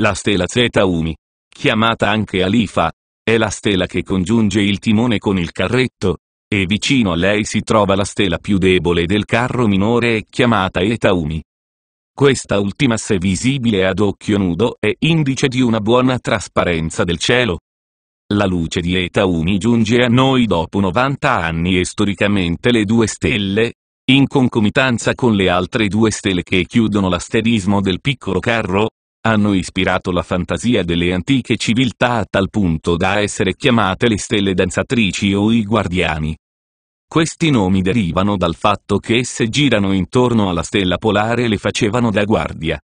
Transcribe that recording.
La stella Zeta Umi, chiamata anche Alifa, è la stella che congiunge il timone con il carretto, e vicino a lei si trova la stella più debole del carro minore chiamata Eta Umi. Questa ultima se visibile ad occhio nudo è indice di una buona trasparenza del cielo. La luce di Eta Umi giunge a noi dopo 90 anni e storicamente le due stelle, in concomitanza con le altre due stelle che chiudono l'asterismo del piccolo carro, hanno ispirato la fantasia delle antiche civiltà a tal punto da essere chiamate le stelle danzatrici o i guardiani. Questi nomi derivano dal fatto che esse girano intorno alla stella polare e le facevano da guardia.